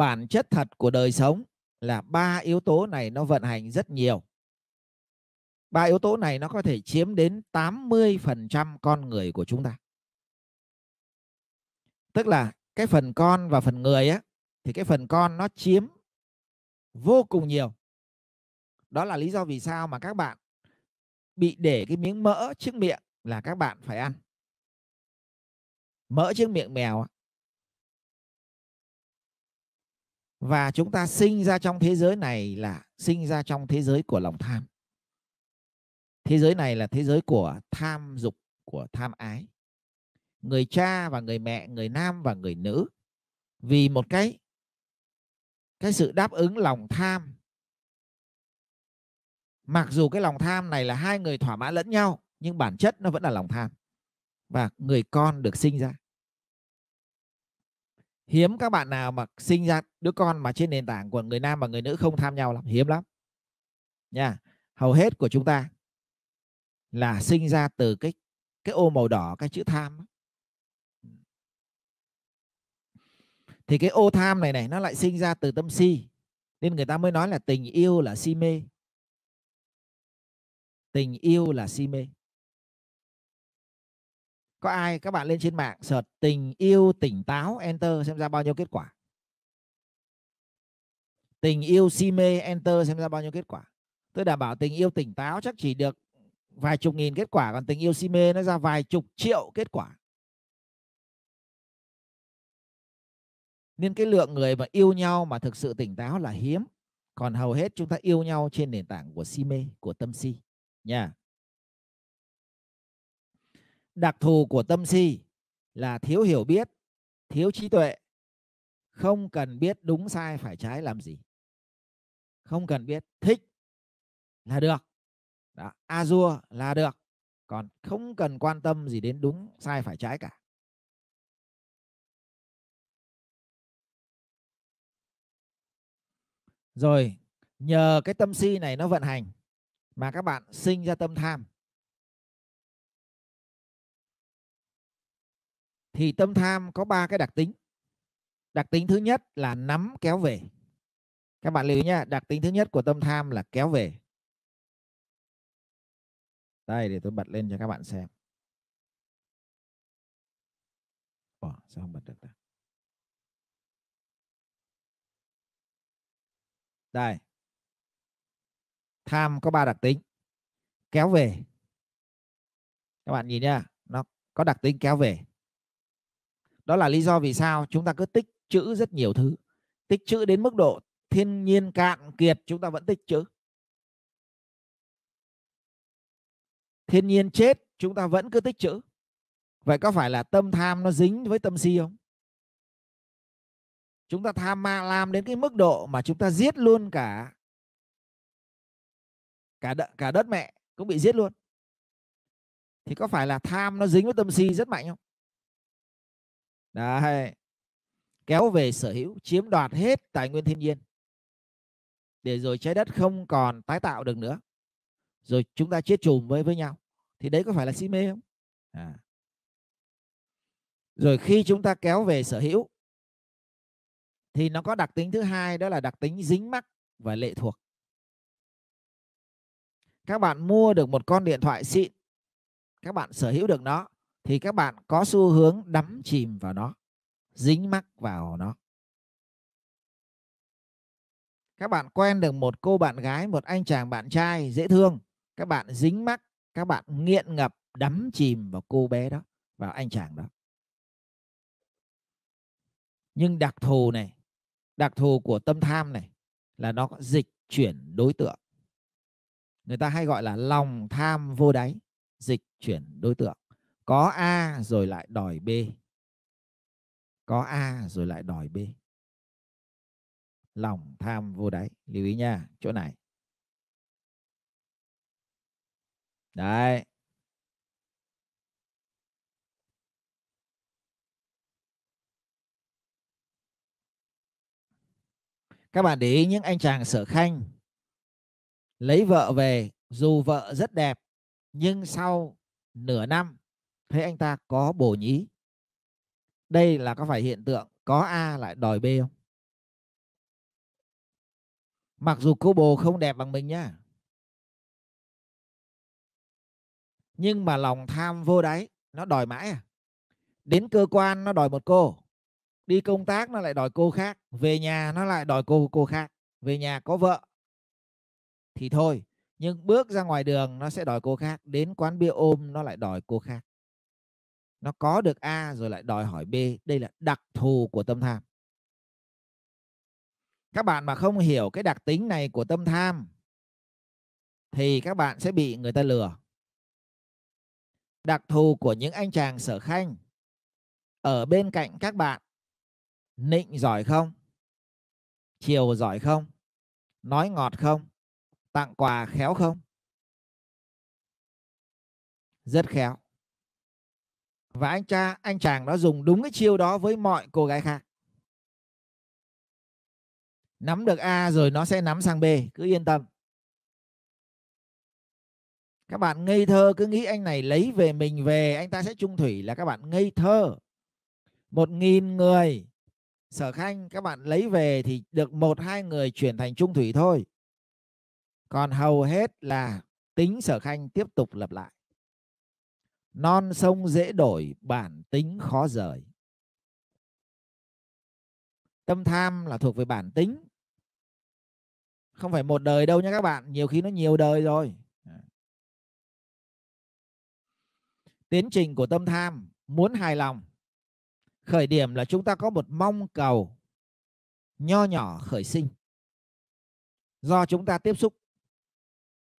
bản chất thật của đời sống là ba yếu tố này nó vận hành rất nhiều. Ba yếu tố này nó có thể chiếm đến 80% con người của chúng ta. Tức là cái phần con và phần người á thì cái phần con nó chiếm vô cùng nhiều. Đó là lý do vì sao mà các bạn bị để cái miếng mỡ trước miệng là các bạn phải ăn. Mỡ trước miệng mèo và chúng ta sinh ra trong thế giới này là sinh ra trong thế giới của lòng tham thế giới này là thế giới của tham dục của tham ái người cha và người mẹ người nam và người nữ vì một cái cái sự đáp ứng lòng tham mặc dù cái lòng tham này là hai người thỏa mãn lẫn nhau nhưng bản chất nó vẫn là lòng tham và người con được sinh ra hiếm các bạn nào mà sinh ra đứa con mà trên nền tảng của người nam và người nữ không tham nhau lắm hiếm lắm nha hầu hết của chúng ta là sinh ra từ cái cái ô màu đỏ cái chữ tham thì cái ô tham này này nó lại sinh ra từ tâm si nên người ta mới nói là tình yêu là si mê tình yêu là si mê có ai các bạn lên trên mạng search tình yêu tỉnh táo enter xem ra bao nhiêu kết quả tình yêu si mê enter xem ra bao nhiêu kết quả tôi đảm bảo tình yêu tỉnh táo chắc chỉ được vài chục nghìn kết quả còn tình yêu si mê nó ra vài chục triệu kết quả nên cái lượng người mà yêu nhau mà thực sự tỉnh táo là hiếm còn hầu hết chúng ta yêu nhau trên nền tảng của si mê của tâm si nha yeah đặc thù của tâm si là thiếu hiểu biết thiếu trí tuệ không cần biết đúng sai phải trái làm gì không cần biết thích là được Đó. dua là được còn không cần quan tâm gì đến đúng sai phải trái cả rồi nhờ cái tâm si này nó vận hành mà các bạn sinh ra tâm tham thì tâm tham có ba cái đặc tính đặc tính thứ nhất là nắm kéo về các bạn lưu ý nhé đặc tính thứ nhất của tâm tham là kéo về đây để tôi bật lên cho các bạn xem Ủa, sao không bật được ta? Đây. Tham có ba đặc tính. Kéo về. Các bạn nhìn nhá, nó có đặc tính kéo về đó là lý do vì sao chúng ta cứ tích trữ rất nhiều thứ tích trữ đến mức độ thiên nhiên cạn kiệt chúng ta vẫn tích trữ thiên nhiên chết chúng ta vẫn cứ tích trữ vậy có phải là tâm tham nó dính với tâm si không chúng ta tham ma làm đến cái mức độ mà chúng ta giết luôn cả cả đất, cả đất mẹ cũng bị giết luôn thì có phải là tham nó dính với tâm si rất mạnh không Đấy. Kéo về sở hữu, chiếm đoạt hết tài nguyên thiên nhiên. Để rồi trái đất không còn tái tạo được nữa. Rồi chúng ta chết chùm với với nhau. Thì đấy có phải là si mê không? À. Rồi khi chúng ta kéo về sở hữu thì nó có đặc tính thứ hai đó là đặc tính dính mắc và lệ thuộc. Các bạn mua được một con điện thoại xịn, các bạn sở hữu được nó thì các bạn có xu hướng đắm chìm vào nó, dính mắc vào nó. Các bạn quen được một cô bạn gái, một anh chàng bạn trai dễ thương, các bạn dính mắc, các bạn nghiện ngập đắm chìm vào cô bé đó, vào anh chàng đó. Nhưng đặc thù này, đặc thù của tâm tham này là nó dịch chuyển đối tượng. Người ta hay gọi là lòng tham vô đáy, dịch chuyển đối tượng có a rồi lại đòi b có a rồi lại đòi b lòng tham vô đáy lưu ý nha chỗ này đấy các bạn để ý những anh chàng sở khanh lấy vợ về dù vợ rất đẹp nhưng sau nửa năm thế anh ta có bổ nhí đây là có phải hiện tượng có a lại đòi b không mặc dù cô bồ không đẹp bằng mình nhá nhưng mà lòng tham vô đáy nó đòi mãi à đến cơ quan nó đòi một cô đi công tác nó lại đòi cô khác về nhà nó lại đòi cô cô khác về nhà có vợ thì thôi nhưng bước ra ngoài đường nó sẽ đòi cô khác đến quán bia ôm nó lại đòi cô khác nó có được a rồi lại đòi hỏi b đây là đặc thù của tâm tham các bạn mà không hiểu cái đặc tính này của tâm tham thì các bạn sẽ bị người ta lừa đặc thù của những anh chàng sở khanh ở bên cạnh các bạn nịnh giỏi không chiều giỏi không nói ngọt không tặng quà khéo không rất khéo và anh cha anh chàng đó dùng đúng cái chiêu đó với mọi cô gái khác nắm được A rồi nó sẽ nắm sang B cứ yên tâm các bạn ngây thơ cứ nghĩ anh này lấy về mình về anh ta sẽ trung thủy là các bạn ngây thơ một nghìn người sở khanh các bạn lấy về thì được một hai người chuyển thành trung thủy thôi còn hầu hết là tính sở khanh tiếp tục lặp lại non sông dễ đổi bản tính khó rời tâm tham là thuộc về bản tính không phải một đời đâu nha các bạn nhiều khi nó nhiều đời rồi tiến trình của tâm tham muốn hài lòng khởi điểm là chúng ta có một mong cầu nho nhỏ khởi sinh do chúng ta tiếp xúc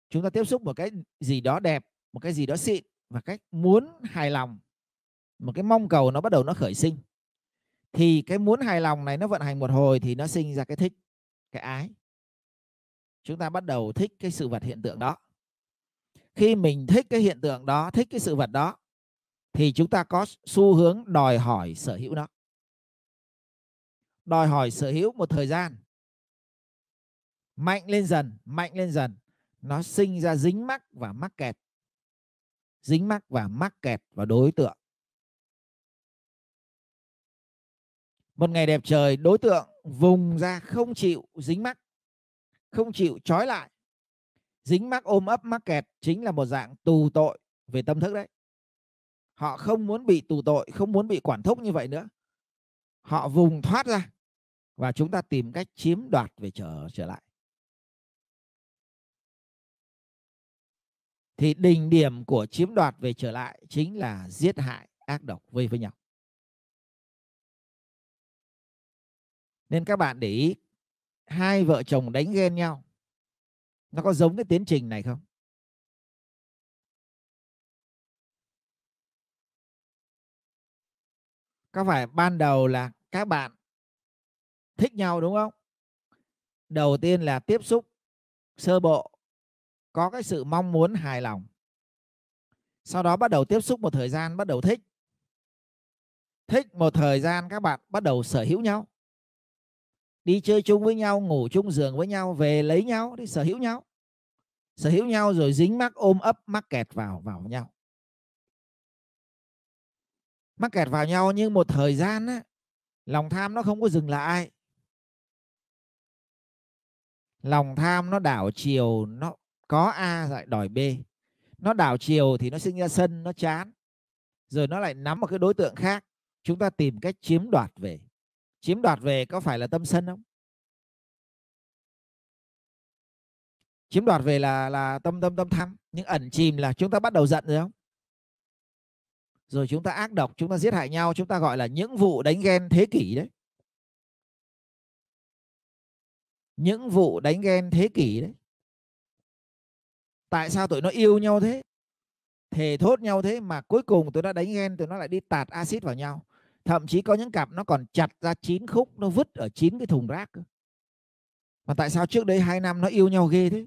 chúng ta tiếp xúc một cái gì đó đẹp một cái gì đó xịn và cái muốn hài lòng một cái mong cầu nó bắt đầu nó khởi sinh thì cái muốn hài lòng này nó vận hành một hồi thì nó sinh ra cái thích cái ái chúng ta bắt đầu thích cái sự vật hiện tượng đó khi mình thích cái hiện tượng đó thích cái sự vật đó thì chúng ta có xu hướng đòi hỏi sở hữu nó đòi hỏi sở hữu một thời gian mạnh lên dần mạnh lên dần nó sinh ra dính mắc và mắc kẹt dính mắc và mắc kẹt vào đối tượng. Một ngày đẹp trời, đối tượng vùng ra không chịu dính mắc, không chịu trói lại. Dính mắc ôm ấp mắc kẹt chính là một dạng tù tội về tâm thức đấy. Họ không muốn bị tù tội, không muốn bị quản thúc như vậy nữa. Họ vùng thoát ra và chúng ta tìm cách chiếm đoạt về trở trở lại. thì đỉnh điểm của chiếm đoạt về trở lại chính là giết hại ác độc vây với nhau nên các bạn để ý hai vợ chồng đánh ghen nhau nó có giống cái tiến trình này không có phải ban đầu là các bạn thích nhau đúng không đầu tiên là tiếp xúc sơ bộ có cái sự mong muốn hài lòng sau đó bắt đầu tiếp xúc một thời gian bắt đầu thích thích một thời gian các bạn bắt đầu sở hữu nhau đi chơi chung với nhau ngủ chung giường với nhau về lấy nhau đi sở hữu nhau sở hữu nhau rồi dính mắc ôm ấp mắc kẹt vào vào nhau mắc kẹt vào nhau nhưng một thời gian á, lòng tham nó không có dừng lại lòng tham nó đảo chiều nó có a lại đòi b nó đảo chiều thì nó sinh ra sân nó chán rồi nó lại nắm một cái đối tượng khác chúng ta tìm cách chiếm đoạt về chiếm đoạt về có phải là tâm sân không chiếm đoạt về là là tâm tâm tâm tham nhưng ẩn chìm là chúng ta bắt đầu giận rồi không rồi chúng ta ác độc chúng ta giết hại nhau chúng ta gọi là những vụ đánh ghen thế kỷ đấy những vụ đánh ghen thế kỷ đấy tại sao tụi nó yêu nhau thế thề thốt nhau thế mà cuối cùng tụi nó đánh ghen tụi nó lại đi tạt axit vào nhau thậm chí có những cặp nó còn chặt ra chín khúc nó vứt ở chín cái thùng rác mà tại sao trước đây hai năm nó yêu nhau ghê thế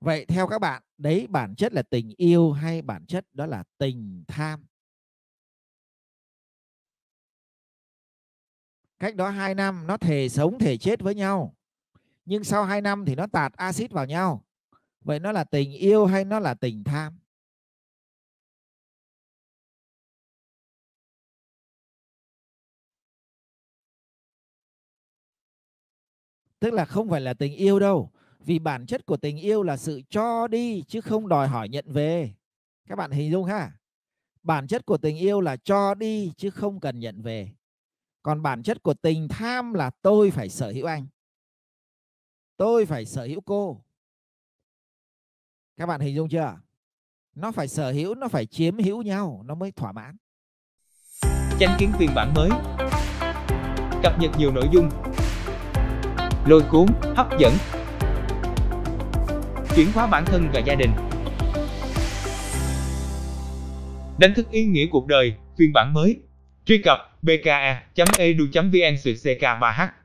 vậy theo các bạn đấy bản chất là tình yêu hay bản chất đó là tình tham cách đó hai năm nó thề sống thề chết với nhau nhưng sau hai năm thì nó tạt axit vào nhau vậy nó là tình yêu hay nó là tình tham tức là không phải là tình yêu đâu vì bản chất của tình yêu là sự cho đi chứ không đòi hỏi nhận về các bạn hình dung ha bản chất của tình yêu là cho đi chứ không cần nhận về còn bản chất của tình tham là tôi phải sở hữu anh tôi phải sở hữu cô các bạn hình dung chưa nó phải sở hữu nó phải chiếm hữu nhau nó mới thỏa mãn tranh kiến phiên bản mới cập nhật nhiều nội dung lôi cuốn hấp dẫn chuyển hóa bản thân và gia đình đánh thức ý nghĩa cuộc đời phiên bản mới truy cập bka edu vn ck 3 h